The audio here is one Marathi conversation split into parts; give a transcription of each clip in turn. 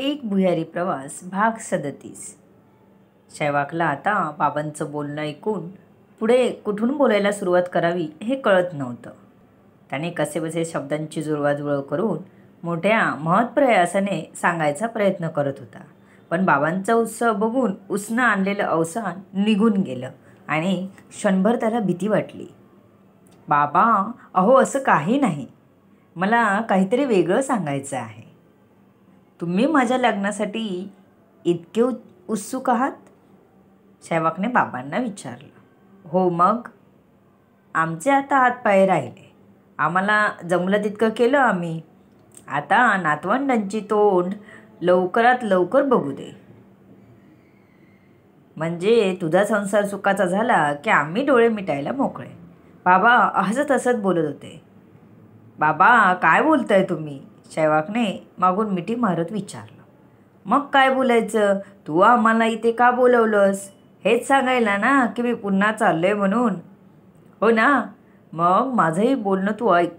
एक भुयारी प्रवास भाग सदतीस शैवाकला आता बाबांचं बोलणं ऐकून पुढे कुठून बोलायला सुरुवात करावी हे कळत नव्हतं त्याने कसेबसे शब्दांची जुळवाजुळव करून मोठ्या महत्प्रयासाने सांगायचा प्रयत्न करत होता पण बाबांचा उत्सव बघून उसनं आणलेलं अवसान निघून गेलं आणि क्षणभर त्याला भीती वाटली बाबा अहो असं काही नाही मला काहीतरी वेगळं सांगायचं आहे तुम्ही माझ्या लग्नासाठी इतके उत्सुक आहात सेवकने बाबांना विचारलं हो मग आमचे आता हातपाय राहिले आम्हाला जमलं तितकं केलं आम्ही आता नातवंडांची तोंड लवकरात लवकर बघू दे म्हणजे तुझा संसार सुखाचा झाला की आम्ही डोळे मिटायला मोकळे बाबा हसत हसत बोलत होते बाबा काय बोलताय तुम्ही शैवाकने मागून मिठी मारत विचारलं मग काय बोलायचं तू आम्हाला इथे का बोलवलंस हेच सांगायला ना की मी पुन्हा चाललो आहे म्हणून हो ना मग माझंही बोलणं तू ऐक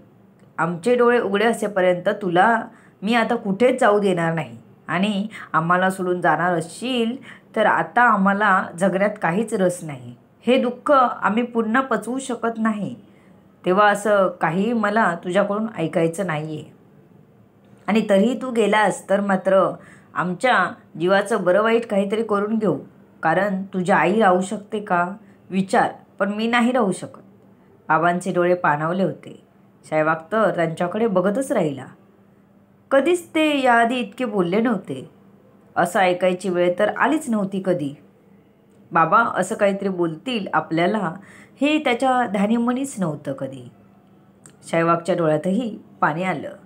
आमचे डोळे उघडे असेपर्यंत तुला मी आता कुठेच जाऊ देणार नाही आणि आम्हाला सोडून जाणार असशील तर आता आम्हाला जगण्यात काहीच रस नाही हे दुःख आम्ही पुन्हा पचवू शकत नाही तेव्हा असं काही मला तुझ्याकडून ऐकायचं नाही आहे आणि तरीही तू गेलास तर मात्र आमच्या जीवाचं बरं वाईट काहीतरी करून घेऊ कारण तुझी आई राहू शकते का विचार पण मी नाही राहू शकत बाबांचे डोळे पाणावले होते साहेबाग तर त्यांच्याकडे बघतच राहिला कधीच ते याआधी इतके बोलले नव्हते असं ऐकायची वेळ तर आलीच नव्हती कधी बाबा असं काहीतरी बोलतील आपल्याला हे त्याच्या ध्यानीमनीच नव्हतं कधी शैवागच्या डोळ्यातही पाणी आलं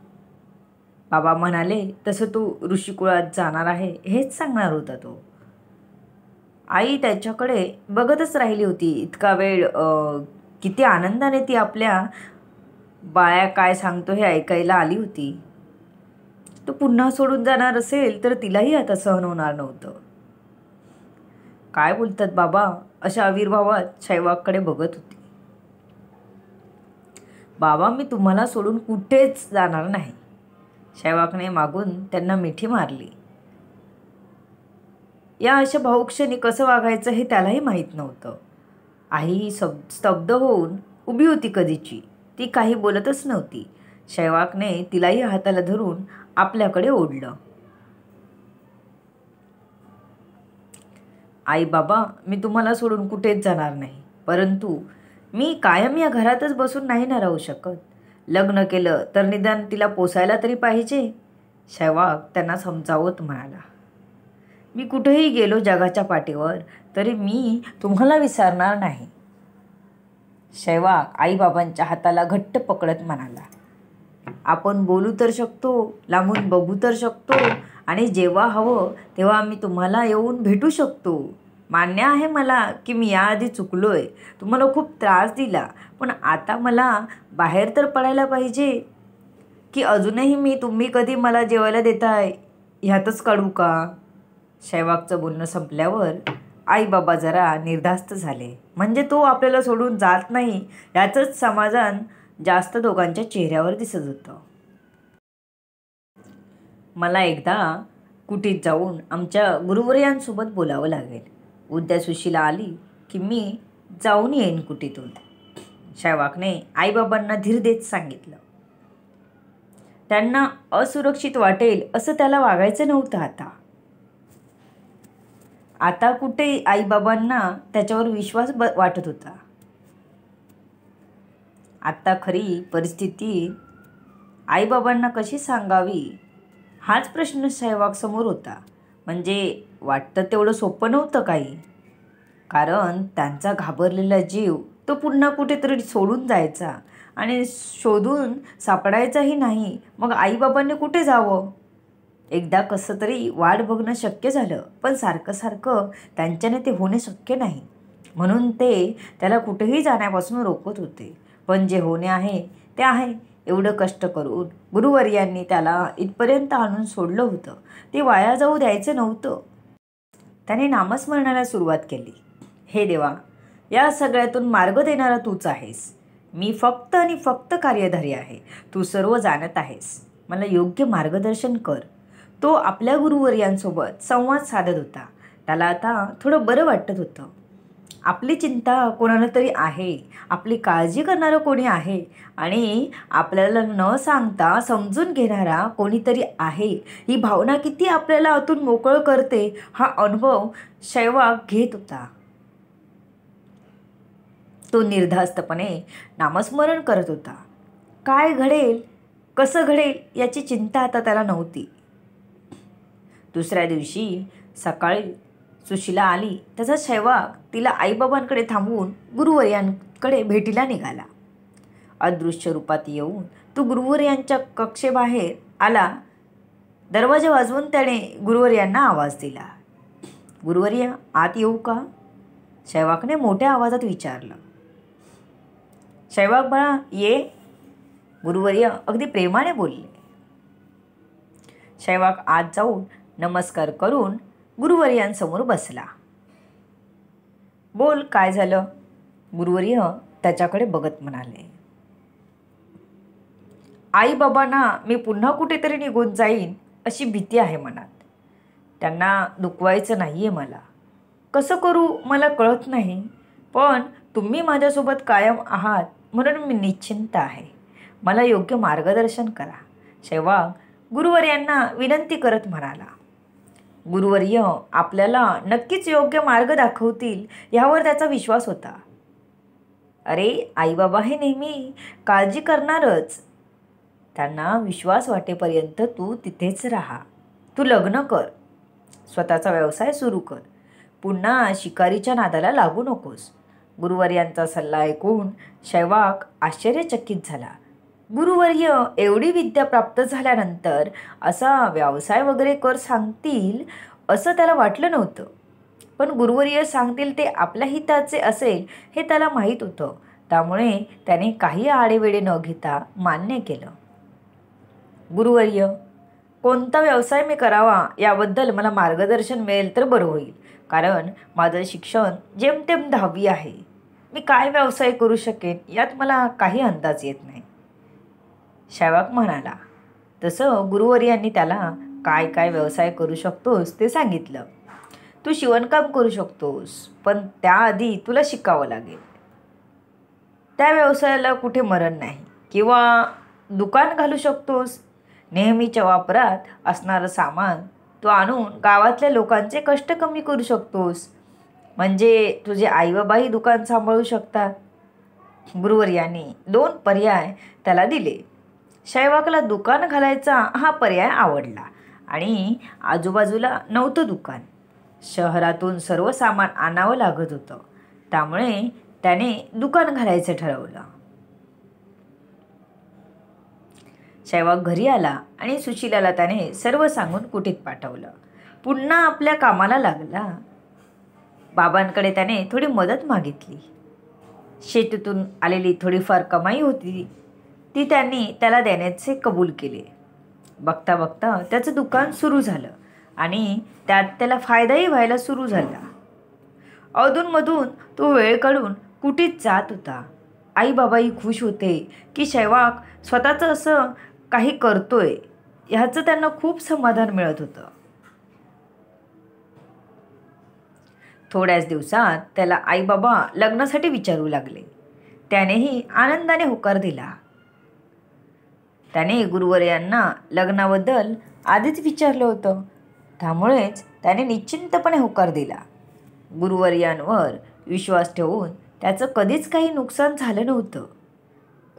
बाबा म्हणाले तसं तू ऋषिकुळात जाणार आहे हेच सांगणार होता तो आई त्याच्याकडे बघतच राहिली होती इतका वेळ किती आनंदाने ती आपल्या बाळ्या काय सांगतो हे ऐकायला आली होती तो पुन्हा सोडून जाणार असेल तर तिलाही आता सहन होणार नव्हतं काय बोलतात बाबा अशा आविर्भावात शैवाकडे बघत होती बाबा मी तुम्हाला सोडून कुठेच जाणार नाही शैवाकने मागून त्यांना मिठी मारली या अशा भाऊक्षणी कसं वागायचं हे त्यालाही माहीत नव्हतं आई सब स्तब्ध होऊन उभी होती कधीची ती काही बोलतच नव्हती शैवाकने तिलाही हाताला धरून आपल्याकडे ओढलं आई बाबा मी तुम्हाला सोडून कुठेच जाणार नाही परंतु मी कायम या घरातच बसून नाही ना राहू शकत लग्न केलं तर निदान तिला पोसायला तरी पाहिजे शहवाग त्यांना समजावत म्हणाला मी कुठेही गेलो जगाच्या पाठीवर तरी मी तुम्हाला विसरणार नाही शैवाक आईबाबांच्या हाताला घट्ट पकडत म्हणाला आपण बोलू तर शकतो लांबून बघू तर शकतो आणि जेव्हा हवं तेव्हा आम्ही तुम्हाला येऊन भेटू शकतो मान्य आहे मला की मी याआधी चुकलो आहे तुम्हाला खूप त्रास दिला पण आता मला बाहेर तर पडायला पाहिजे की अजूनही मी तुम्ही कधी मला जेवायला देताय ह्यातच कळू का शैवाकचं बोलणं संपल्यावर आई बाबा जरा निर्धास्त झाले म्हणजे तो आपल्याला सोडून जात नाही याचंच समाधान जास्त दोघांच्या चेहऱ्यावर दिसत होतं मला एकदा कुटीत जाऊन आमच्या गुरुवर्यांसोबत बोलावं लागेल उद्या सुशीला आली की मी जाऊन येईन कुटीतून शावाकने आईबाबांना धीर देत सांगितलं त्यांना असुरक्षित वाटेल असं त्याला वागायचं नव्हतं आता आता कुठे आईबाबांना त्याच्यावर विश्वास वाटत होता आता खरी परिस्थिती आईबाबांना कशी सांगावी हाच प्रश्न सहवाग समोर होता म्हणजे वाटतं तेवढं सोपं नव्हतं काही कारण त्यांचा घाबरलेला जीव तो पुन्हा कुठेतरी सोडून जायचा आणि शोधून सापडायचाही नाही मग आईबाबांनी कुठे जावं एकदा कसं तरी वाट बघणं शक्य झालं पण सारखं सारखं त्यांच्याने ते होणे शक्य नाही म्हणून ते त्याला कुठेही जाण्यापासून रोखत होते पण जे होणे आहे ते आहे एवढं कष्ट करून गुरुवर्यांनी त्याला इथपर्यंत आणून सोडलं होतं ते वाया जाऊ द्यायचं नव्हतं त्याने नामस्मरणाला सुरुवात केली हे देवा या सगळ्यातून मार्ग देणारा तूच आहेस मी फक्त आणि फक्त कार्यधारी आहे तू सर्व जाणत आहेस मला योग्य मार्गदर्शन कर तो आपल्या गुरुवर्यांसोबत संवाद साधत होता त्याला आता थोडं बरं वाटत होतं आपली चिंता कोणाला तरी आहे आपली काळजी करणारं कोणी आहे आणि आपल्याला न सांगता समजून घेणारा कोणीतरी आहे ही भावना किती आपल्याला अतून मोकळं करते हा अनुभव शैवाक घेत होता तो निर्धास्तपणे नामस्मरण करत होता काय घडेल कसं घडेल याची चिंता आता त्याला नव्हती दुसऱ्या दिवशी सकाळी सुशिला आली त्याचा सहवाग तिला आईबाबांकडे थांबवून गुरुवर्यांकडे भेटीला निघाला अदृश्य रूपात येऊन तो गुरुवर्यांच्या कक्षेबाहेर आला दरवाजा वाजवून त्याने गुरुवर्यांना आवाज दिला गुरुवर्य आत येऊ का शैवाकने मोठ्या आवाजात विचारलं शैवाक बाळा ये गुरुवर्य अगदी प्रेमाने बोलले शैवाक आत जाऊन नमस्कार करून गुरुवर्यांसमोर बसला बोल काय झालं गुरुवर्य त्याच्याकडे बघत म्हणाले आई बाबांना मी पुन्हा कुठेतरी निघून जाईन अशी भीती आहे मनात त्यांना दुखवायचं नाही आहे मला कसं करू मला कळत नाही पण तुम्ही माझ्यासोबत कायम आहात म्हणून मी निश्चिंत आहे मला योग्य मार्गदर्शन करा शेवाग गुरुवर्यांना विनंती करत म्हणाला गुरुवर्य आपल्याला नक्कीच योग्य मार्ग दाखवतील यावर त्याचा विश्वास होता अरे बाबा हे नेहमी काळजी करणारच त्यांना विश्वास वाटेपर्यंत तू तिथेच राहा तू लग्न कर स्वतःचा व्यवसाय सुरू कर पुन्हा शिकारीच्या नादाला लागू नकोस गुरुवर्यांचा सल्ला ऐकून शैवाक आश्चर्यचकित झाला गुरुवर्य एवढी विद्या प्राप्त झाल्यानंतर असा व्यवसाय वगैरे कर सांगतील असं त्याला वाटलं नव्हतं पण गुरुवर्य सांगतील ते आपल्या हिताचे असेल हे त्याला माहीत होतं त्यामुळे त्याने काही आडेवेडे न घेता मान्य केलं गुरुवर्य कोणता व्यवसाय मी करावा याबद्दल मला मार्गदर्शन मिळेल तर बरं होईल कारण माझं शिक्षण जेमतेम दहावी आहे मी काय व्यवसाय करू शकेन यात मला काही अंदाज येत नाही शैवाक म्हणाला तसं यांनी त्याला काय काय व्यवसाय करू शकतोस ते सांगितलं तू शिवणकाम करू शकतोस पण त्याआधी तुला शिकावं लागेल त्या व्यवसायाला कुठे मरण नाही किंवा दुकान घालू शकतोस नेहमीच्या वापरात असणारं सामान तू आणून गावातल्या लोकांचे कष्ट कमी करू शकतोस म्हणजे तुझे आईबाबाही दुकान सांभाळू शकतात गुरुवर्याने दोन पर्याय त्याला दिले शायवाकला दुकान घालायचा हा पर्याय आवडला आणि आजूबाजूला नव्हतं दुकान शहरातून सर्व सामान आणावं लागत होतं त्यामुळे त्याने दुकान घालायचं ठरवलं शैवाक घरी आला आणि सुशिलाला त्याने सर्व सांगून कुटीत पाठवलं पुन्हा आपल्या कामाला लागला बाबांकडे त्याने थोडी मदत मागितली शेतीतून आलेली थोडीफार कमाई होती ती त्यांनी त्याला देण्याचे कबूल केले बघता बघता त्याचं दुकान सुरू झालं आणि त्यात त्याला फायदाही व्हायला सुरू झाला अधूनमधून तो वेळ काढून कुठेच जात होता आईबाबाही खुश होते की शैवाक स्वतःचं असं काही करतोय ह्याचं त्यांना खूप समाधान मिळत होतं थोड्याच दिवसात त्याला आईबाबा लग्नासाठी विचारू लागले त्यानेही आनंदाने होकार दिला त्याने गुरुवर यांना लग्नाबद्दल आधीच विचारलं होतं त्यामुळेच त्याने निश्चिंतपणे होकार दिला गुरुवर्यांवर विश्वास ठेवून त्याचं कधीच काही नुकसान झालं नव्हतं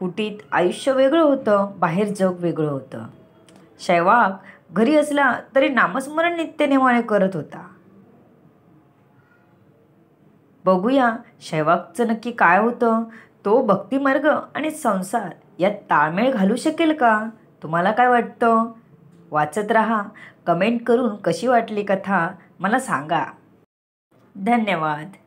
कुटीत आयुष्य वेगळं होतं बाहेर जग वेगळं होतं शैवाग घरी असला तरी नामस्मरण नित्यनेमाने करत होता बघूया शैवागचं नक्की काय होतं तो भक्तिमार्ग आणि संसार यात ताळमेळ घालू शकेल का तुम्हाला काय वाटतं वाचत रहा कमेंट करून कशी वाटली कथा मला सांगा धन्यवाद